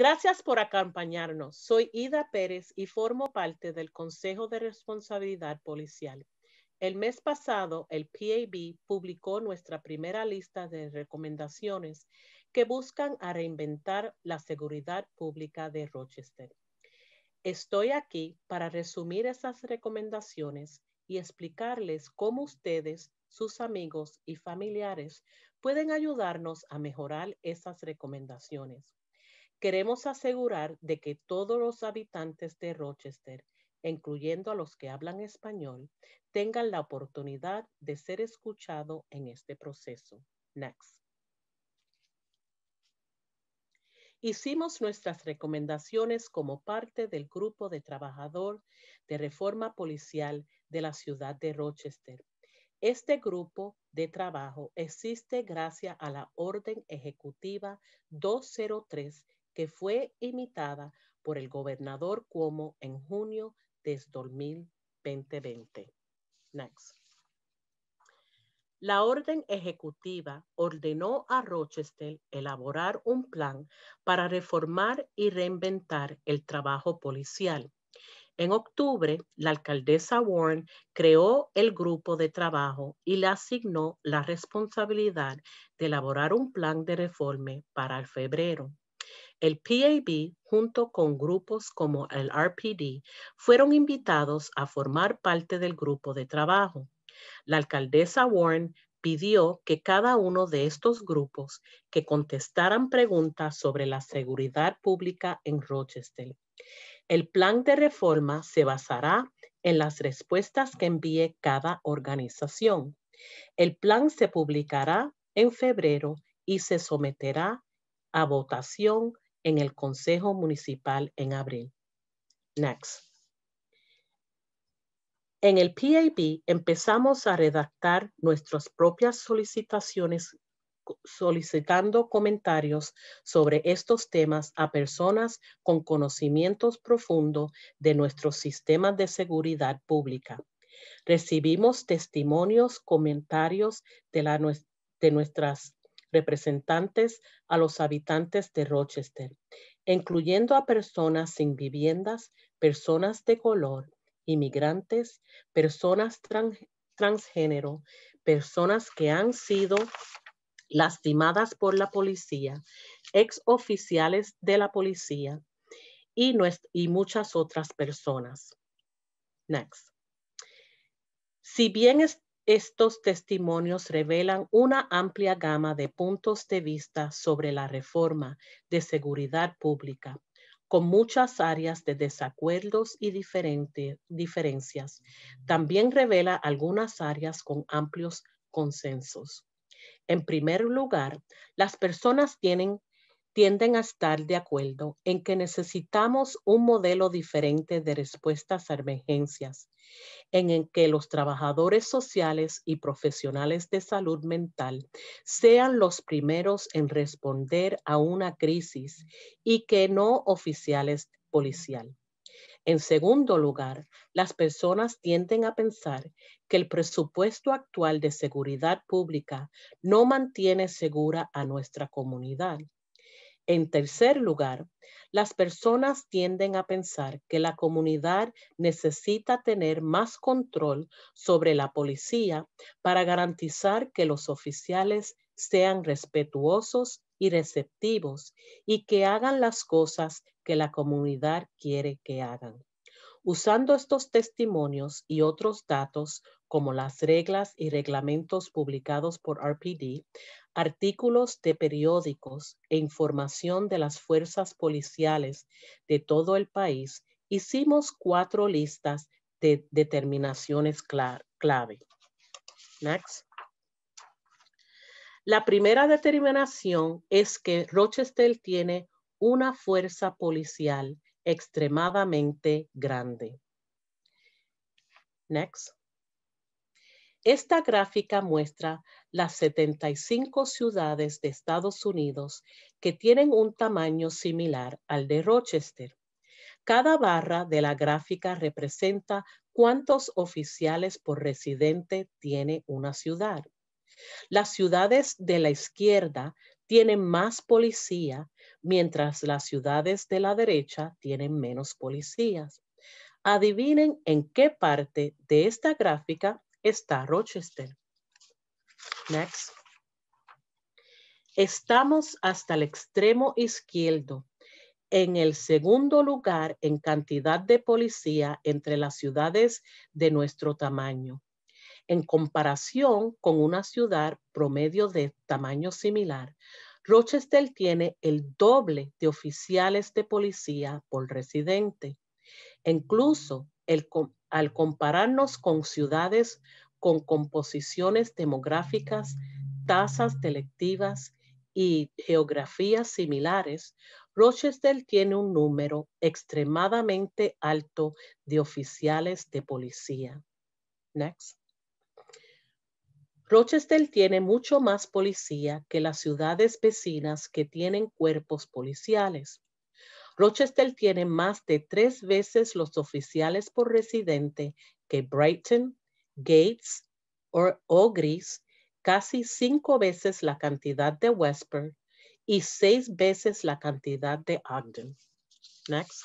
Gracias por acompañarnos. Soy Ida Pérez y formo parte del Consejo de Responsabilidad Policial. El mes pasado, el PAB publicó nuestra primera lista de recomendaciones que buscan a reinventar la seguridad pública de Rochester. Estoy aquí para resumir esas recomendaciones y explicarles cómo ustedes, sus amigos y familiares pueden ayudarnos a mejorar esas recomendaciones. Queremos asegurar de que todos los habitantes de Rochester, incluyendo a los que hablan español, tengan la oportunidad de ser escuchado en este proceso. Next. Hicimos nuestras recomendaciones como parte del grupo de trabajador de reforma policial de la ciudad de Rochester. Este grupo de trabajo existe gracias a la Orden Ejecutiva 203 que fue imitada por el gobernador Cuomo en junio de 2020. Next. La orden ejecutiva ordenó a Rochester elaborar un plan para reformar y reinventar el trabajo policial. En octubre, la alcaldesa Warren creó el grupo de trabajo y le asignó la responsabilidad de elaborar un plan de reforma para el febrero. El PAB, junto con grupos como el RPD, fueron invitados a formar parte del grupo de trabajo. La alcaldesa Warren pidió que cada uno de estos grupos que contestaran preguntas sobre la seguridad pública en Rochester. El plan de reforma se basará en las respuestas que envíe cada organización. El plan se publicará en febrero y se someterá a votación en el Consejo Municipal en abril. Next. En el PAB empezamos a redactar nuestras propias solicitaciones solicitando comentarios sobre estos temas a personas con conocimientos profundos de nuestro sistema de seguridad pública. Recibimos testimonios, comentarios de, la, de nuestras representantes a los habitantes de Rochester, incluyendo a personas sin viviendas, personas de color, inmigrantes, personas transgénero, personas que han sido lastimadas por la policía, ex oficiales de la policía y, y muchas otras personas. Next. Si bien es, estos testimonios revelan una amplia gama de puntos de vista sobre la reforma de seguridad pública, con muchas áreas de desacuerdos y diferencias. También revela algunas áreas con amplios consensos. En primer lugar, las personas tienen tienden a estar de acuerdo en que necesitamos un modelo diferente de respuestas a emergencias, en el que los trabajadores sociales y profesionales de salud mental sean los primeros en responder a una crisis y que no oficiales policial. En segundo lugar, las personas tienden a pensar que el presupuesto actual de seguridad pública no mantiene segura a nuestra comunidad en tercer lugar, las personas tienden a pensar que la comunidad necesita tener más control sobre la policía para garantizar que los oficiales sean respetuosos y receptivos y que hagan las cosas que la comunidad quiere que hagan. Usando estos testimonios y otros datos, como las reglas y reglamentos publicados por RPD, artículos de periódicos e información de las fuerzas policiales de todo el país, hicimos cuatro listas de determinaciones clave. Next. La primera determinación es que Rochester tiene una fuerza policial extremadamente grande. Next. Esta gráfica muestra las 75 ciudades de Estados Unidos que tienen un tamaño similar al de Rochester. Cada barra de la gráfica representa cuántos oficiales por residente tiene una ciudad. Las ciudades de la izquierda tienen más policía, mientras las ciudades de la derecha tienen menos policías. Adivinen en qué parte de esta gráfica está Rochester. Next. Estamos hasta el extremo izquierdo, en el segundo lugar en cantidad de policía entre las ciudades de nuestro tamaño, en comparación con una ciudad promedio de tamaño similar. Rochester tiene el doble de oficiales de policía por residente. Incluso el, al compararnos con ciudades con composiciones demográficas, tasas delictivas y geografías similares, Rochester tiene un número extremadamente alto de oficiales de policía. Next. Rochester tiene mucho más policía que las ciudades vecinas que tienen cuerpos policiales. Rochester tiene más de tres veces los oficiales por residente que Brighton, Gates o Ogris, casi cinco veces la cantidad de Wesper y seis veces la cantidad de Ogden. Next.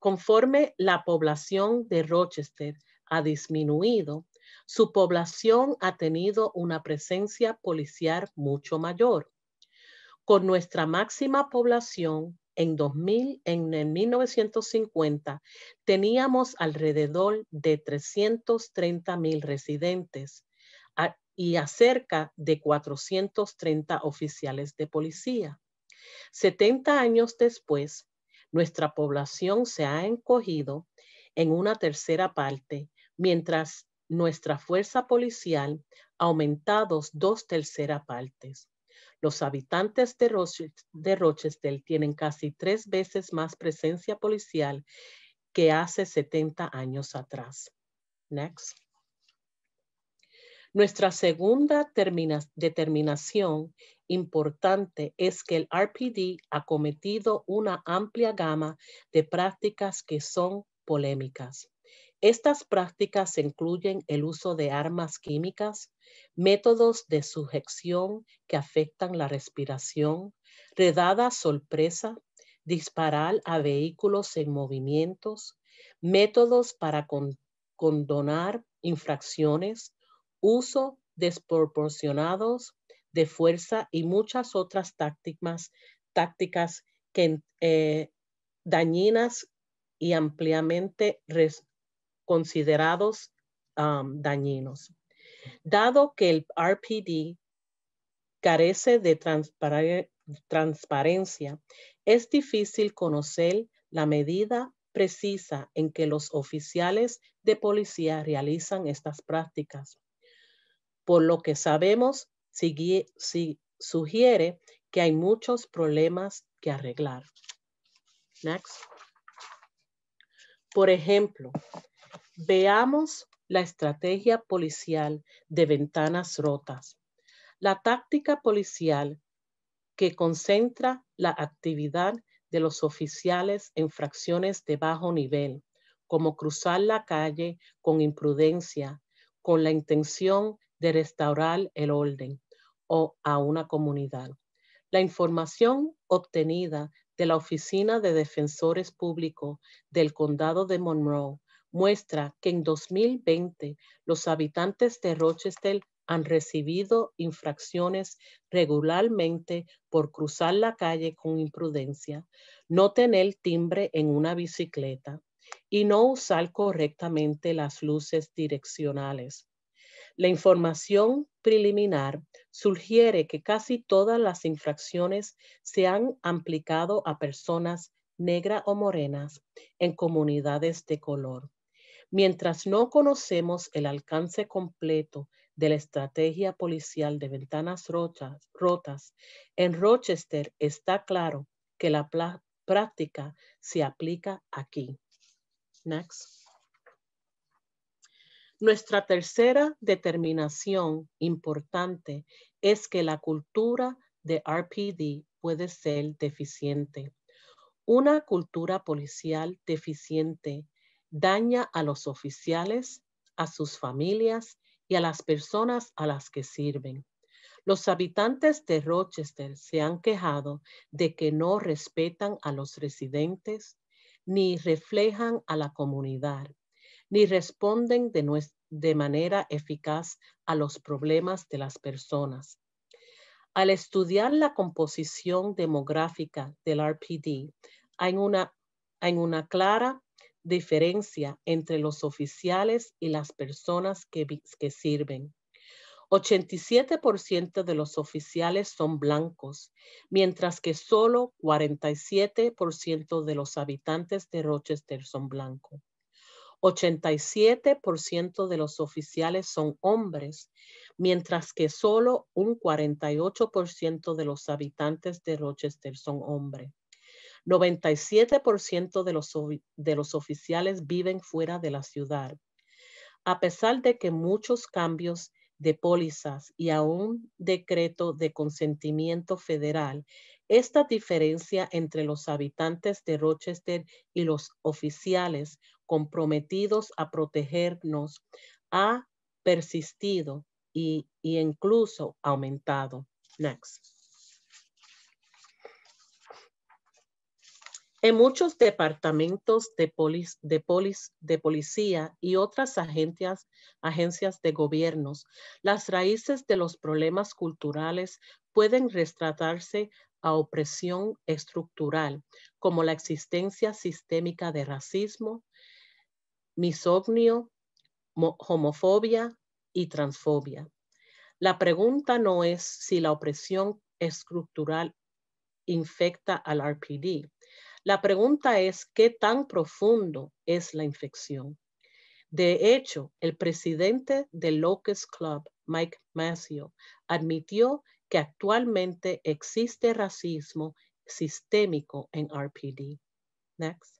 conforme la población de Rochester ha disminuido, su población ha tenido una presencia policial mucho mayor con nuestra máxima población en, 2000, en, 1950 teníamos alrededor de 330 mil residentes y acerca de 430 oficiales de policía. 70 años después, nuestra población se ha encogido en una tercera parte, mientras nuestra fuerza policial ha aumentado dos terceras partes. Los habitantes de, Rochester tienen casi tres veces más presencia policial que hace 70 años atrás. Next. Nuestra segunda determinación importante es que el RPD ha cometido una amplia gama de prácticas que son polémicas. Estas prácticas incluyen el uso de armas químicas, métodos de sujeción que afectan la respiración, redada sorpresa, disparar a vehículos en movimientos, métodos para condonar infracciones, uso desproporcionados de fuerza y muchas otras tácticas, que, eh, dañinas y ampliamente considerados um, dañinos. Dado que el RPD carece de transparencia, es difícil conocer la medida precisa en que los oficiales de policía realizan estas prácticas. Por lo que sabemos, sugiere que hay muchos problemas que arreglar. Next. Por ejemplo, Veamos la estrategia policial de ventanas rotas. La táctica policial que concentra la actividad de los oficiales en fracciones de bajo nivel, como cruzar la calle con imprudencia, con la intención de restaurar el orden o a una comunidad. La información obtenida de la Oficina de Defensores Públicos del Condado de Monroe muestra que en 2020 los habitantes de Rochester han recibido infracciones regularmente por cruzar la calle con imprudencia, no tener timbre en una bicicleta y no usar correctamente las luces direccionales. La información preliminar sugiere que casi todas las infracciones se han aplicado a personas negras o morenas en comunidades de color. Mientras no conocemos el alcance completo de la estrategia policial de ventanas rotas, en Rochester está claro que la práctica se aplica aquí. Next. Nuestra tercera determinación importante es que la cultura de RPD puede ser deficiente. Una cultura policial deficiente daña a los oficiales, a sus familias y a las personas a las que sirven. Los habitantes de Rochester se han quejado de que no respetan a los residentes, ni reflejan a la comunidad, ni responden de, manera eficaz a los problemas de las personas. Al estudiar la composición demográfica del RPD, hay una, hay una clara diferencia entre los oficiales y las personas que, que sirven. 87% de los oficiales son blancos, mientras que solo 47% de los habitantes de Rochester son blancos. 87% de los oficiales son hombres, mientras que solo un 48% de los habitantes de Rochester son hombres. 97% de los, de los oficiales viven fuera de la ciudad. A pesar de que muchos cambios de pólizas y a un decreto de consentimiento federal, esta diferencia entre los habitantes de Rochester y los oficiales comprometidos a protegernos ha persistido y, incluso aumentado. Next. En muchos departamentos de, policía y otras agencias, de gobiernos, las raíces de los problemas culturales pueden retratarse a opresión estructural, como la existencia sistémica de racismo, misognio, homofobia y transfobia. La pregunta no es si la opresión estructural infecta al RPD. La pregunta es, ¿qué tan profundo es la infección? De hecho, el presidente del Locust Club, Mike Massio, admitió que actualmente existe racismo sistémico en RPD. Next.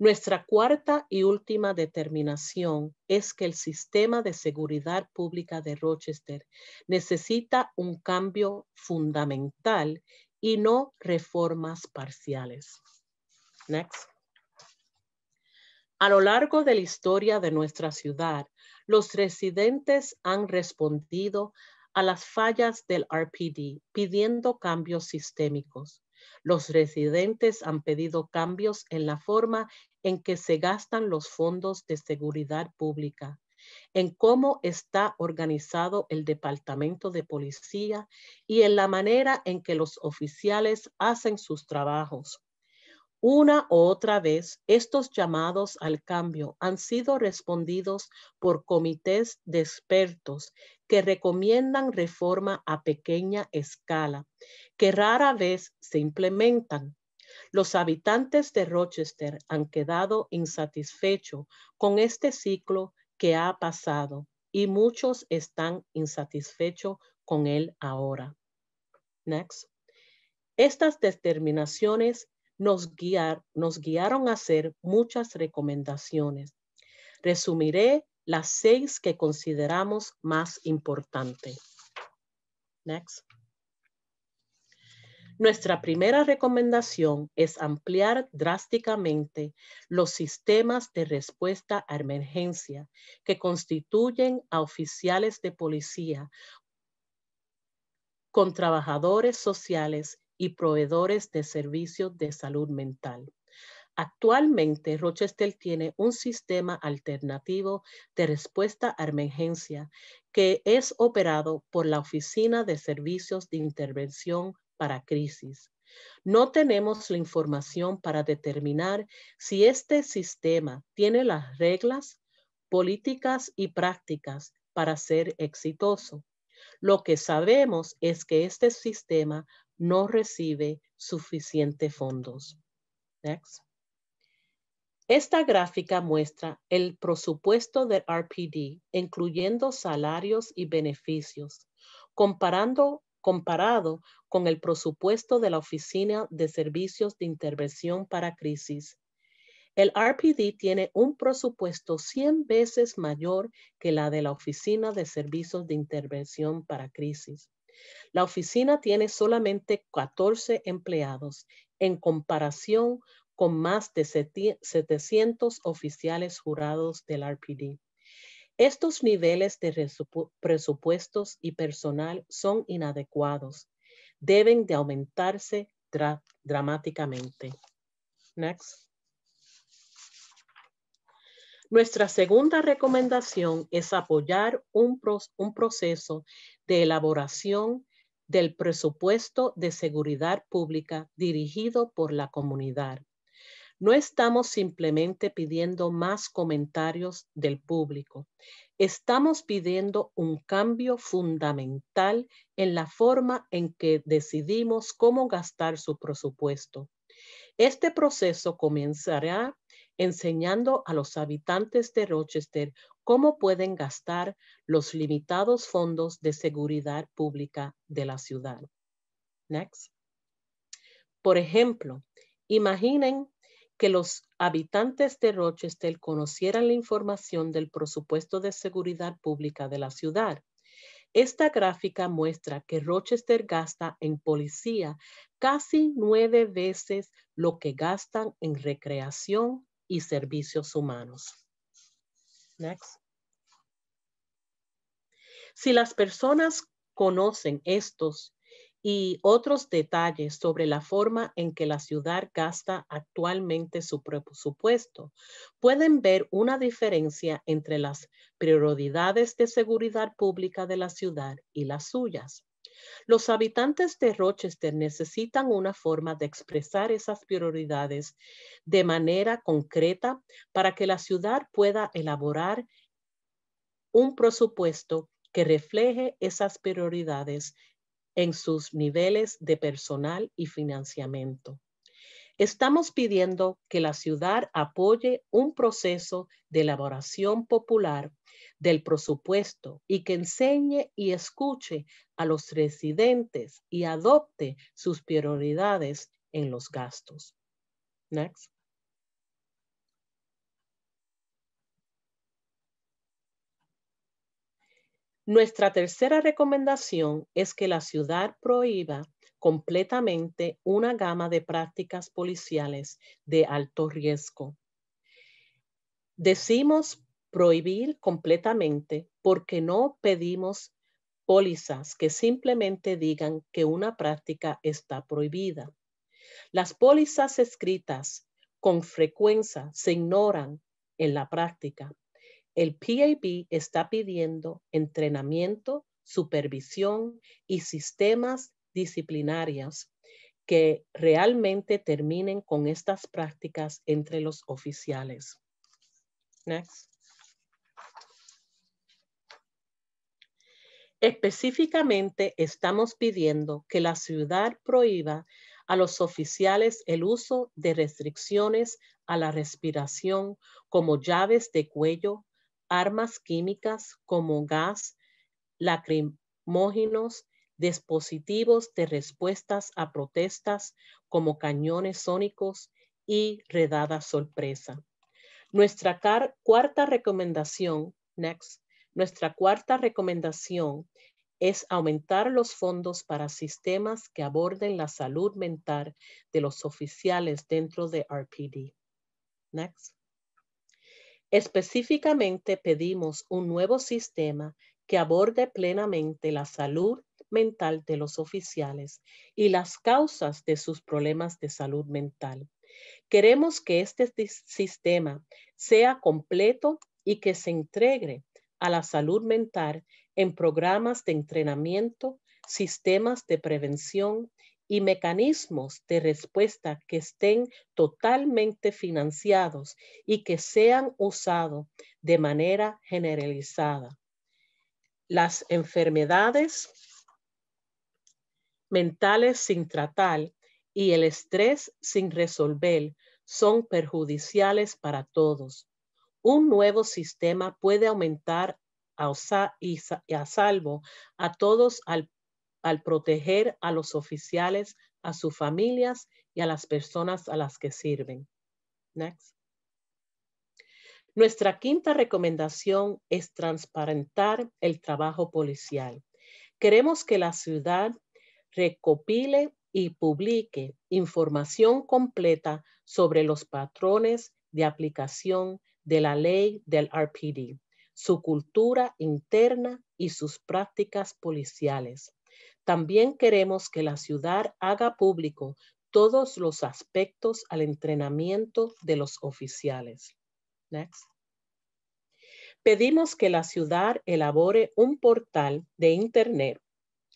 Nuestra cuarta y última determinación es que el sistema de seguridad pública de Rochester necesita un cambio fundamental y no reformas parciales. Next. A lo largo de la historia de nuestra ciudad, los residentes han respondido a las fallas del RPD pidiendo cambios sistémicos. Los residentes han pedido cambios en la forma en que se gastan los fondos de seguridad pública, en cómo está organizado el departamento de policía y en la manera en que los oficiales hacen sus trabajos. Una u otra vez, estos llamados al cambio han sido respondidos por comités de expertos que recomiendan reforma a pequeña escala, que rara vez se implementan. Los habitantes de Rochester han quedado insatisfechos con este ciclo que ha pasado y muchos están insatisfechos con él ahora. Next. Estas determinaciones nos, nos guiaron a hacer muchas recomendaciones. Resumiré las seis que consideramos más importantes. Next. Nuestra primera recomendación es ampliar drásticamente los sistemas de respuesta a emergencia que constituyen a oficiales de policía con trabajadores sociales y proveedores de servicios de salud mental. Actualmente, Rochester tiene un sistema alternativo de respuesta a emergencia que es operado por la Oficina de Servicios de Intervención para crisis. No tenemos la información para determinar si este sistema tiene las reglas, políticas y prácticas para ser exitoso. Lo que sabemos es que este sistema no recibe suficientes fondos. Next. Esta gráfica muestra el presupuesto del RPD, incluyendo salarios y beneficios, comparando comparado con el presupuesto de la Oficina de Servicios de Intervención para Crisis. El RPD tiene un presupuesto 100 veces mayor que la de la Oficina de Servicios de Intervención para Crisis. La oficina tiene solamente 14 empleados en comparación con más de 700 oficiales jurados del RPD. Estos niveles de presupuestos y personal son inadecuados. Deben de aumentarse dramáticamente. Nuestra segunda recomendación es apoyar un proceso de elaboración del presupuesto de seguridad pública dirigido por la comunidad no estamos simplemente pidiendo más comentarios del público. Estamos pidiendo un cambio fundamental en la forma en que decidimos cómo gastar su presupuesto. Este proceso comenzará enseñando a los habitantes de Rochester cómo pueden gastar los limitados fondos de seguridad pública de la ciudad. Next. Por ejemplo, imaginen que los habitantes de Rochester conocieran la información del presupuesto de seguridad pública de la ciudad. Esta gráfica muestra que Rochester gasta en policía casi nueve veces lo que gastan en recreación y servicios humanos. Si las personas conocen estos y otros detalles sobre la forma en que la ciudad gasta actualmente su presupuesto, pueden ver una diferencia entre las prioridades de seguridad pública de la ciudad y las suyas. Los habitantes de Rochester necesitan una forma de expresar esas prioridades de manera concreta para que la ciudad pueda elaborar un presupuesto que refleje esas prioridades en sus niveles de personal y financiamiento. Estamos pidiendo que la ciudad apoye un proceso de elaboración popular del presupuesto y que enseñe y escuche a los residentes y adopte sus prioridades en los gastos. Next. Nuestra tercera recomendación es que la ciudad prohíba completamente una gama de prácticas policiales de alto riesgo. Decimos prohibir completamente porque no pedimos pólizas que simplemente digan que una práctica está prohibida. Las pólizas escritas con frecuencia se ignoran en la práctica el PAB está pidiendo entrenamiento, supervisión y sistemas disciplinarios que realmente terminen con estas prácticas entre los oficiales. Next. Específicamente estamos pidiendo que la ciudad prohíba a los oficiales el uso de restricciones a la respiración como llaves de cuello, armas químicas como gas, lacrimógenos, dispositivos de respuestas a protestas como cañones sónicos y redada sorpresa. Nuestra cuarta recomendación, nuestra cuarta recomendación es aumentar los fondos para sistemas que aborden la salud mental de los oficiales dentro de RPD. Next. Específicamente pedimos un nuevo sistema que aborde plenamente la salud mental de los oficiales y las causas de sus problemas de salud mental. Queremos que este sistema sea completo y que se integre a la salud mental en programas de entrenamiento, sistemas de prevención y mecanismos de respuesta que estén totalmente financiados y que sean usados de manera generalizada. Las enfermedades mentales sin tratar y el estrés sin resolver son perjudiciales para todos. Un nuevo sistema puede aumentar a, a salvo a todos al al proteger a los oficiales, a sus familias y a las personas a las que sirven. Next. Nuestra quinta recomendación es transparentar el trabajo policial. Queremos que la ciudad recopile y publique información completa sobre los patrones de aplicación de la ley del RPD, su cultura interna y sus prácticas policiales. También queremos que la ciudad haga público todos los aspectos al entrenamiento de los oficiales. Next. Pedimos que la ciudad elabore un portal de Internet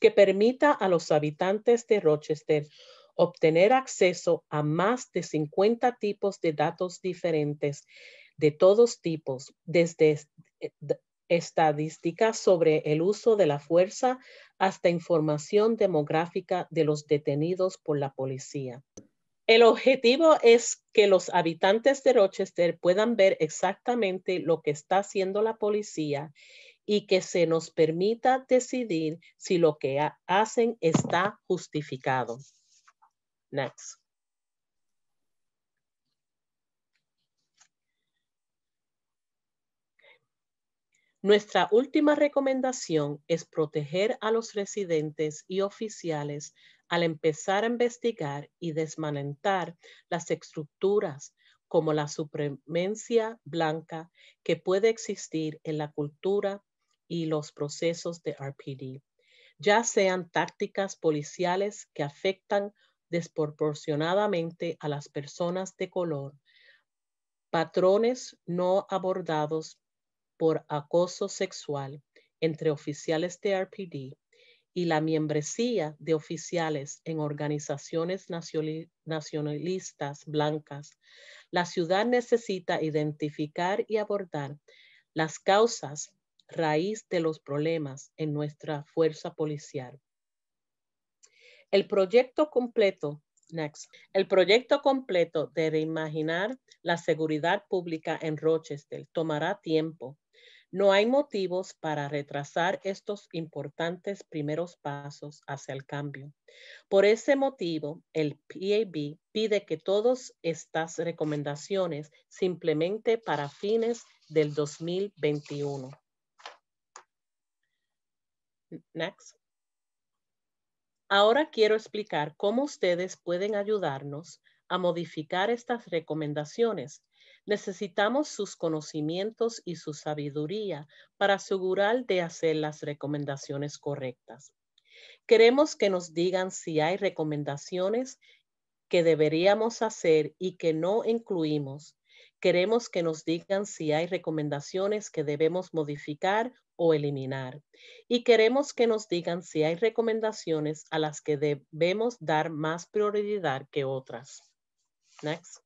que permita a los habitantes de Rochester obtener acceso a más de 50 tipos de datos diferentes de todos tipos, desde, eh, estadísticas sobre el uso de la fuerza hasta información demográfica de los detenidos por la policía. El objetivo es que los habitantes de Rochester puedan ver exactamente lo que está haciendo la policía y que se nos permita decidir si lo que hacen está justificado. Next. Nuestra última recomendación es proteger a los residentes y oficiales al empezar a investigar y desmanentar las estructuras como la supremencia blanca que puede existir en la cultura y los procesos de RPD, ya sean tácticas policiales que afectan desproporcionadamente a las personas de color, patrones no abordados por acoso sexual entre oficiales de RPD y la membresía de oficiales en organizaciones nacionalistas blancas, la ciudad necesita identificar y abordar las causas raíz de los problemas en nuestra fuerza policial. El proyecto completo, el proyecto completo de reimaginar la seguridad pública en Rochester tomará tiempo no hay motivos para retrasar estos importantes primeros pasos hacia el cambio. Por ese motivo, el PAB pide que todas estas recomendaciones simplemente para fines del 2021. Next. Ahora quiero explicar cómo ustedes pueden ayudarnos a modificar estas recomendaciones Necesitamos sus conocimientos y su sabiduría para asegurar de hacer las recomendaciones correctas. Queremos que nos digan si hay recomendaciones que deberíamos hacer y que no incluimos. Queremos que nos digan si hay recomendaciones que debemos modificar o eliminar. Y queremos que nos digan si hay recomendaciones a las que debemos dar más prioridad que otras. Next.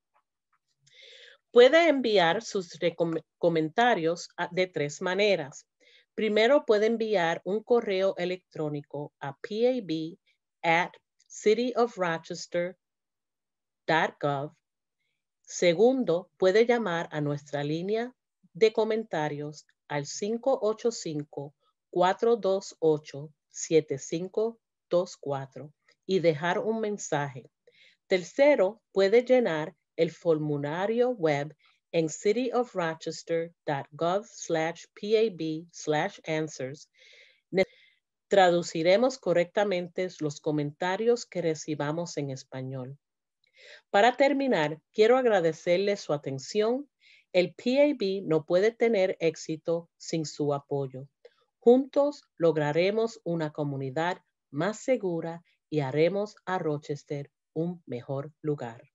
Puede enviar sus comentarios ah, de tres maneras. Primero, puede enviar un correo electrónico a pab at cityofrochester.gov. Segundo, puede llamar a nuestra línea de comentarios al 585-428-7524 y dejar un mensaje. Tercero, puede llenar el formulario web en cityofrochester.gov slash PAB slash answers. Traduciremos correctamente los comentarios que recibamos en español. Para terminar, quiero agradecerle su atención. El PAB no puede tener éxito sin su apoyo. Juntos lograremos una comunidad más segura y haremos a Rochester un mejor lugar.